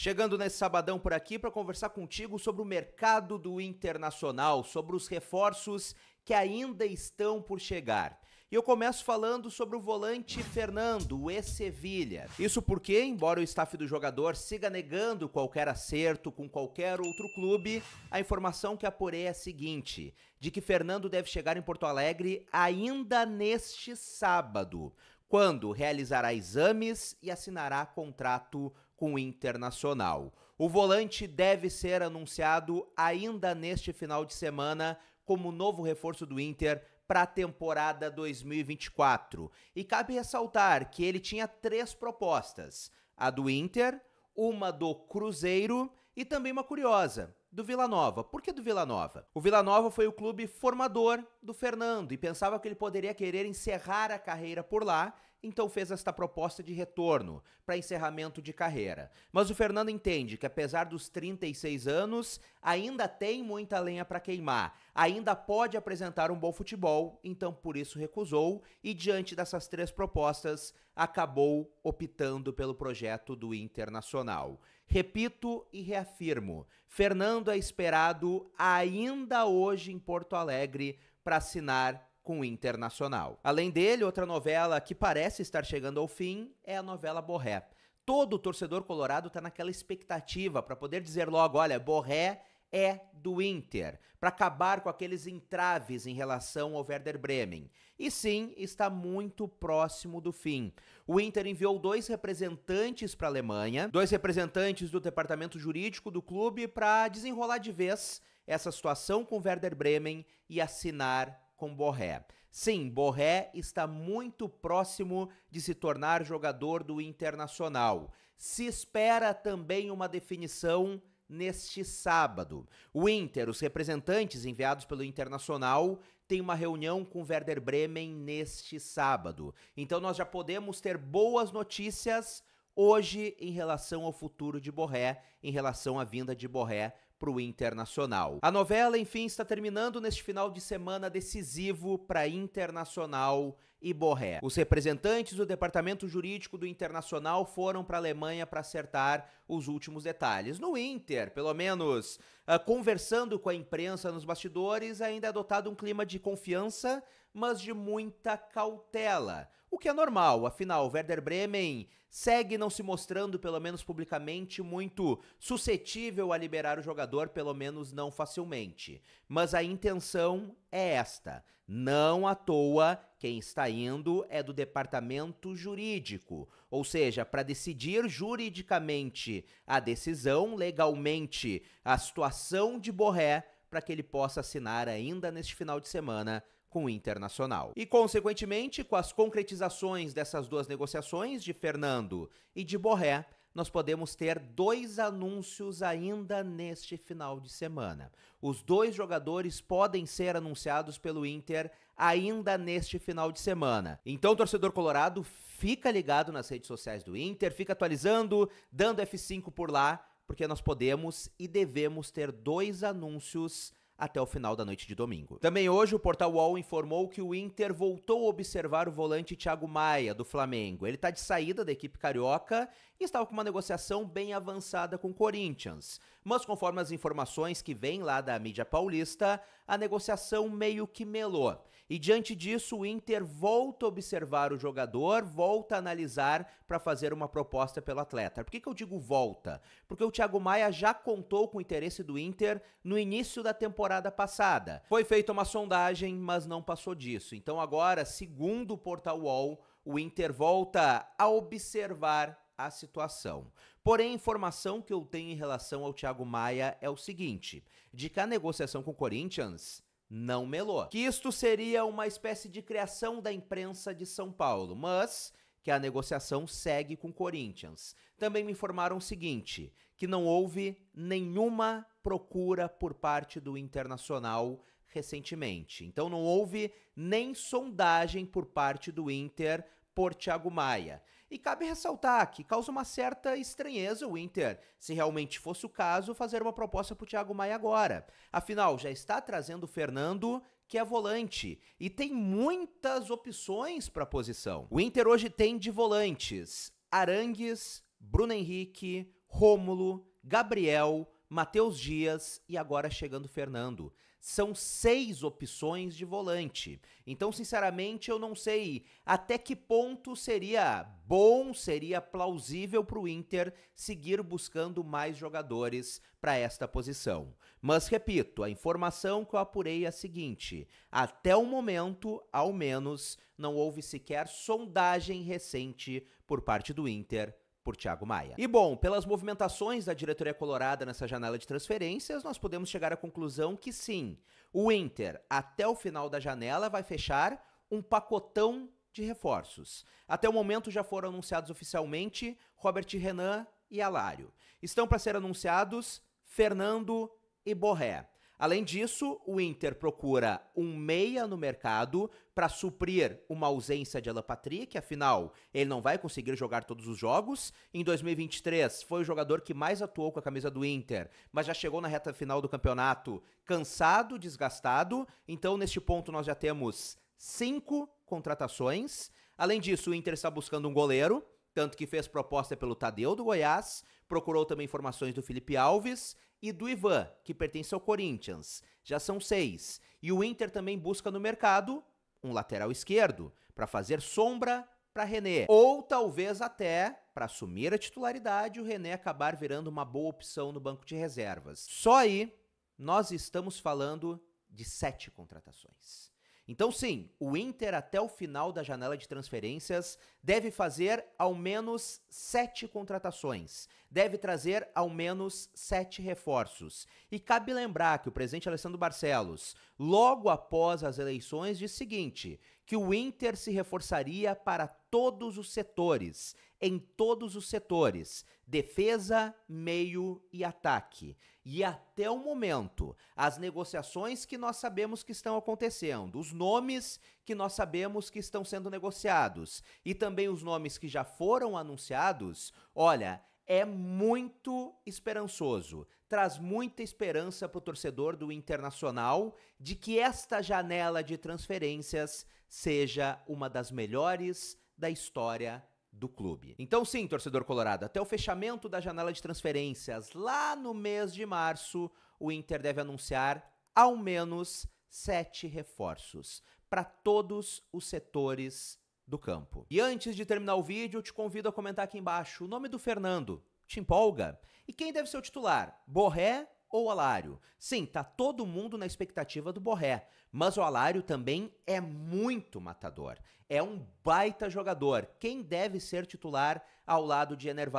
Chegando nesse sabadão por aqui para conversar contigo sobre o mercado do internacional, sobre os reforços que ainda estão por chegar. E eu começo falando sobre o volante Fernando, o E-Sevilha. Isso porque, embora o staff do jogador siga negando qualquer acerto com qualquer outro clube, a informação que apurei é a seguinte: de que Fernando deve chegar em Porto Alegre ainda neste sábado, quando realizará exames e assinará contrato com o Internacional. O volante deve ser anunciado ainda neste final de semana como novo reforço do Inter para a temporada 2024. E cabe ressaltar que ele tinha três propostas: a do Inter, uma do Cruzeiro e também uma curiosa, do Vila Nova. Por que do Vila Nova? O Vila Nova foi o clube formador do Fernando e pensava que ele poderia querer encerrar a carreira por lá então fez esta proposta de retorno para encerramento de carreira. Mas o Fernando entende que, apesar dos 36 anos, ainda tem muita lenha para queimar, ainda pode apresentar um bom futebol, então por isso recusou e, diante dessas três propostas, acabou optando pelo projeto do Internacional. Repito e reafirmo: Fernando é esperado ainda hoje em Porto Alegre para assinar com o Internacional. Além dele, outra novela que parece estar chegando ao fim é a novela Borré. Todo torcedor colorado está naquela expectativa para poder dizer logo, olha, Borré é do Inter, para acabar com aqueles entraves em relação ao Werder Bremen. E sim, está muito próximo do fim. O Inter enviou dois representantes para a Alemanha, dois representantes do departamento jurídico do clube para desenrolar de vez essa situação com o Werder Bremen e assinar com Borré. Sim, Borré está muito próximo de se tornar jogador do Internacional. Se espera também uma definição neste sábado. O Inter, os representantes enviados pelo Internacional, tem uma reunião com Werder Bremen neste sábado. Então nós já podemos ter boas notícias hoje em relação ao futuro de Borré, em relação à vinda de Borré para o Internacional. A novela, enfim, está terminando neste final de semana decisivo para Internacional e Borré. Os representantes do departamento jurídico do Internacional foram para a Alemanha para acertar os últimos detalhes. No Inter, pelo menos uh, conversando com a imprensa nos bastidores, ainda é adotado um clima de confiança mas de muita cautela. O que é normal, afinal, Werder Bremen segue não se mostrando, pelo menos publicamente, muito suscetível a liberar o jogador, pelo menos não facilmente. Mas a intenção é esta. Não à toa, quem está indo é do departamento jurídico, ou seja, para decidir juridicamente a decisão, legalmente, a situação de Borré, para que ele possa assinar ainda neste final de semana com o Internacional. E, consequentemente, com as concretizações dessas duas negociações, de Fernando e de Borré, nós podemos ter dois anúncios ainda neste final de semana. Os dois jogadores podem ser anunciados pelo Inter ainda neste final de semana. Então, torcedor colorado, fica ligado nas redes sociais do Inter, fica atualizando, dando F5 por lá, porque nós podemos e devemos ter dois anúncios até o final da noite de domingo. Também hoje, o portal UOL informou que o Inter voltou a observar o volante Thiago Maia, do Flamengo. Ele está de saída da equipe carioca e estava com uma negociação bem avançada com o Corinthians. Mas, conforme as informações que vêm lá da mídia paulista, a negociação meio que melou. E diante disso, o Inter volta a observar o jogador, volta a analisar para fazer uma proposta pelo atleta. Por que, que eu digo volta? Porque o Thiago Maia já contou com o interesse do Inter no início da temporada passada. Foi feita uma sondagem, mas não passou disso. Então, agora, segundo o portal UOL, o Inter volta a observar a situação. Porém, a informação que eu tenho em relação ao Thiago Maia é o seguinte: de que a negociação com o Corinthians não melou. Que isto seria uma espécie de criação da imprensa de São Paulo, mas que a negociação segue com Corinthians. Também me informaram o seguinte, que não houve nenhuma procura por parte do Internacional recentemente. Então não houve nem sondagem por parte do Inter por Thiago Maia. E cabe ressaltar que causa uma certa estranheza o Inter, se realmente fosse o caso, fazer uma proposta para o Thiago Maia agora. Afinal, já está trazendo o Fernando, que é volante, e tem muitas opções para a posição. O Inter hoje tem de volantes Arangues, Bruno Henrique, Rômulo, Gabriel, Matheus Dias e agora chegando Fernando. São seis opções de volante. Então, sinceramente, eu não sei até que ponto seria bom, seria plausível para o Inter seguir buscando mais jogadores para esta posição. Mas repito, a informação que eu apurei é a seguinte: até o momento, ao menos, não houve sequer sondagem recente por parte do Inter por Thiago Maia. E bom, pelas movimentações da diretoria colorada nessa janela de transferências, nós podemos chegar à conclusão que sim, o Inter, até o final da janela, vai fechar um pacotão de reforços. Até o momento já foram anunciados oficialmente Robert Renan e Alário. Estão para ser anunciados Fernando e Borré. Além disso, o Inter procura um meia no mercado para suprir uma ausência de Alan Patrick, afinal, ele não vai conseguir jogar todos os jogos. Em 2023, foi o jogador que mais atuou com a camisa do Inter, mas já chegou na reta final do campeonato cansado, desgastado. Então, neste ponto, nós já temos cinco contratações. Além disso, o Inter está buscando um goleiro tanto que fez proposta pelo Tadeu do Goiás, procurou também informações do Felipe Alves, e do Ivan, que pertence ao Corinthians. Já são seis. E o Inter também busca no mercado um lateral esquerdo para fazer sombra para René. Ou talvez até para assumir a titularidade, o René acabar virando uma boa opção no banco de reservas. Só aí nós estamos falando de sete contratações. Então, sim, o Inter, até o final da janela de transferências, deve fazer ao menos sete contratações, deve trazer ao menos sete reforços. E cabe lembrar que o presidente Alessandro Barcelos, logo após as eleições, disse o seguinte: que o Inter se reforçaria para todos os setores, em todos os setores: defesa, meio e ataque. E até o momento, as negociações que nós sabemos que estão acontecendo, os nomes que nós sabemos que estão sendo negociados e também os nomes que já foram anunciados, olha, é muito esperançoso. Traz muita esperança para o torcedor do Internacional de que esta janela de transferências seja uma das melhores da história do clube. Então, sim, torcedor colorado, até o fechamento da janela de transferências lá no mês de março, o Inter deve anunciar ao menos sete reforços para todos os setores do campo. E antes de terminar o vídeo, eu te convido a comentar aqui embaixo o nome do Fernando. Te empolga? E quem deve ser o titular? Borré ou Alário. Sim, tá todo mundo na expectativa do Borré, mas o Alário também é muito matador. É um baita jogador. Quem deve ser titular ao lado de Enervalência?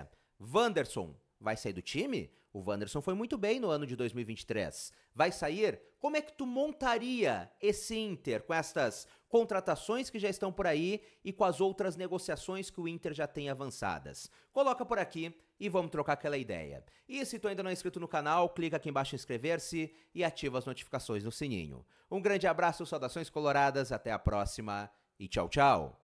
Valência? Wanderson vai sair do time? O Wanderson foi muito bem no ano de 2023. Vai sair? Como é que tu montaria esse Inter com estas contratações que já estão por aí e com as outras negociações que o Inter já tem avançadas? Coloca por aqui e vamos trocar aquela ideia. E se tu ainda não é inscrito no canal, clica aqui embaixo em inscrever-se e ativa as notificações no sininho. Um grande abraço, saudações coloradas, até a próxima e tchau, tchau.